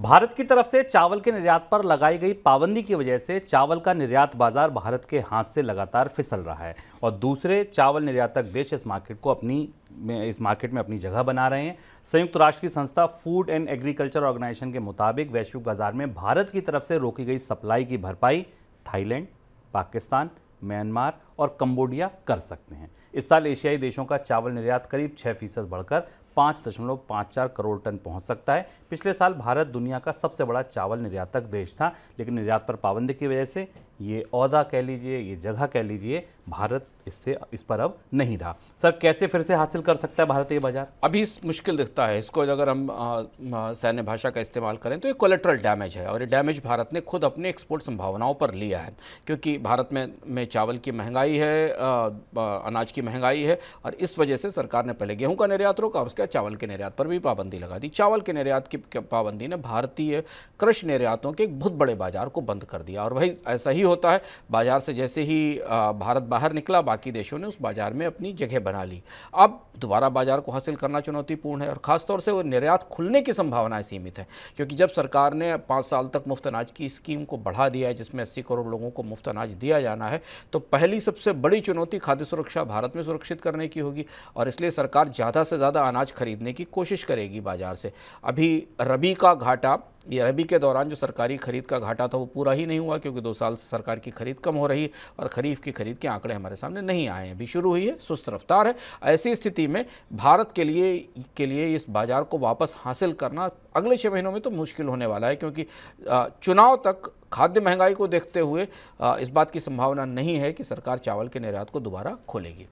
भारत की तरफ से चावल के निर्यात पर लगाई गई पाबंदी की वजह से चावल का निर्यात बाजार भारत के हाथ से लगातार फिसल रहा है और दूसरे चावल निर्यातक देश इस मार्केट को अपनी इस मार्केट में अपनी जगह बना रहे हैं संयुक्त राष्ट्र की संस्था फूड एंड एग्रीकल्चर ऑर्गेनाइजेशन के मुताबिक वैश्विक बाजार में भारत की तरफ से रोकी गई सप्लाई की भरपाई थाईलैंड पाकिस्तान म्यांमार और कंबोडिया कर सकते हैं इस साल एशियाई देशों का चावल निर्यात करीब छः फीसद बढ़कर पाँच दशमलव पाँच चार करोड़ टन पहुंच सकता है पिछले साल भारत दुनिया का सबसे बड़ा चावल निर्यातक देश था लेकिन निर्यात पर पाबंदी की वजह से ये अहदा कह लीजिए ये जगह कह लीजिए भारत इससे इस पर अब नहीं रहा सर कैसे फिर से हासिल कर सकता है भारत ये बाजार अभी इस मुश्किल दिखता है इसको अगर हम सैन्य भाषा का इस्तेमाल करें तो ये कोलेट्रल डैमेज है और ये डैमेज भारत ने खुद अपने एक्सपोर्ट संभावनाओं पर लिया है क्योंकि भारत में में चावल की महंगाई महंगाई है अनाज की महंगाई है और इस वजह से सरकार ने पहले गेहूं का निर्यात रोका और उसके बाद चावल के निर्यात पर भी पाबंदी लगा दी चावल के निर्यात की पाबंदी ने भारतीय कृषि निर्यातों के एक बहुत बड़े बाजार को बंद कर दिया और वही ऐसा ही होता है बाजार से जैसे ही भारत बाहर निकला बाकी देशों ने उस बाजार में अपनी जगह बना ली अब दोबारा बाजार को हासिल करना चुनौतीपूर्ण है और ख़ासतौर से वो निर्यात खुलने की संभावनाएं सीमित है क्योंकि जब सरकार ने पाँच साल तक मुफ्त अनाज की स्कीम को बढ़ा दिया है जिसमें अस्सी करोड़ लोगों को मुफ्त अनाज दिया जाना है तो पहली सब सबसे बड़ी चुनौती खाद्य सुरक्षा भारत में सुरक्षित करने की होगी और इसलिए सरकार ज़्यादा से ज़्यादा अनाज खरीदने की कोशिश करेगी बाज़ार से अभी रबी का घाटा ये रबी के दौरान जो सरकारी खरीद का घाटा था वो पूरा ही नहीं हुआ क्योंकि दो साल से सरकार की खरीद कम हो रही है और खरीफ की खरीद के आंकड़े हमारे सामने नहीं आए हैं अभी शुरू हुई है सुस्त रफ्तार है ऐसी स्थिति में भारत के लिए के लिए इस बाज़ार को वापस हासिल करना अगले छः महीनों में तो मुश्किल होने वाला है क्योंकि चुनाव तक खाद्य महंगाई को देखते हुए इस बात की संभावना नहीं है कि सरकार चावल के निर्यात को दोबारा खोलेगी